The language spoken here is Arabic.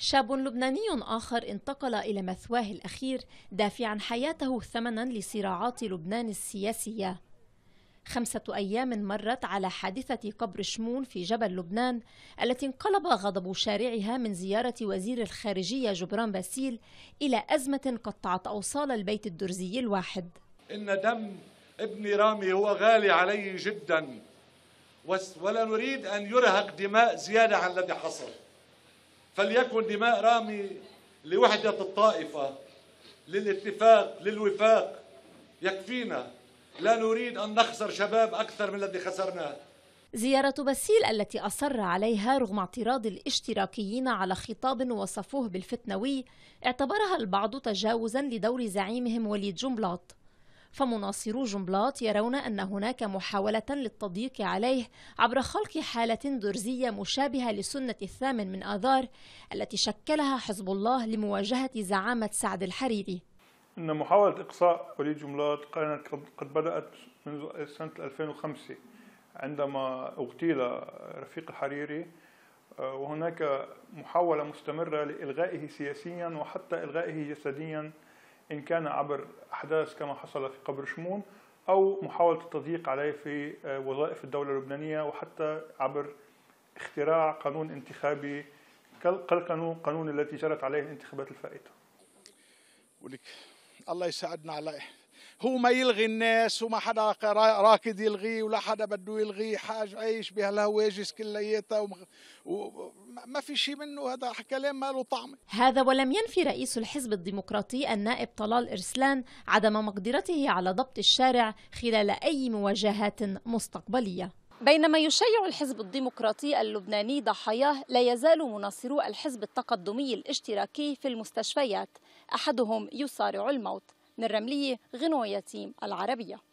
شاب لبناني آخر انتقل إلى مثواه الأخير دافعا حياته ثمنا لصراعات لبنان السياسية خمسة أيام مرت على حادثة قبر شمون في جبل لبنان التي انقلب غضب شارعها من زيارة وزير الخارجية جبران باسيل إلى أزمة قطعت أوصال البيت الدرزي الواحد إن دم ابني رامي هو غالي علي جدا ولا نريد أن يرهق دماء زيادة عن الذي حصل فليكن دماء رامي لوحدة الطائفة للاتفاق للوفاق يكفينا لا نريد أن نخسر شباب أكثر من الذي خسرناه زيارة باسيل التي أصر عليها رغم اعتراض الاشتراكيين على خطاب وصفوه بالفتنوي اعتبرها البعض تجاوزا لدور زعيمهم وليد جنبلاط فمناصرو جنبلاط يرون أن هناك محاولة للتضييق عليه عبر خلق حالة درزية مشابهة لسنة الثامن من آذار التي شكلها حزب الله لمواجهة زعامة سعد الحريري أن محاولة إقصاء وليد جنبلاط كانت قد بدأت منذ سنة 2005 عندما اغتيل رفيق الحريري آه، وهناك محاولة مستمرة لإلغائه سياسيا وحتى إلغائه جسديا إن كان عبر أحداث كما حصل في قبر شمون أو محاولة التضييق عليه في آه، وظائف الدولة اللبنانية وحتى عبر اختراع قانون انتخابي كالقانون قانون التي جرت عليه الانتخابات الفائتة ولك الله يساعدنا على هو ما يلغي الناس وما حدا راكد يلغيه ولا حدا بده يلغيه حاج عايش بهالهواجس كلياتها وما و... في شيء منه هذا كلام ما له طعم هذا ولم ينفي رئيس الحزب الديمقراطي النائب طلال إرسلان عدم مقدرته على ضبط الشارع خلال أي مواجهات مستقبلية بينما يشيع الحزب الديمقراطي اللبناني ضحاياه لا يزال مناصرو الحزب التقدمي الاشتراكي في المستشفيات أحدهم يصارع الموت من غنوة غنوية العربية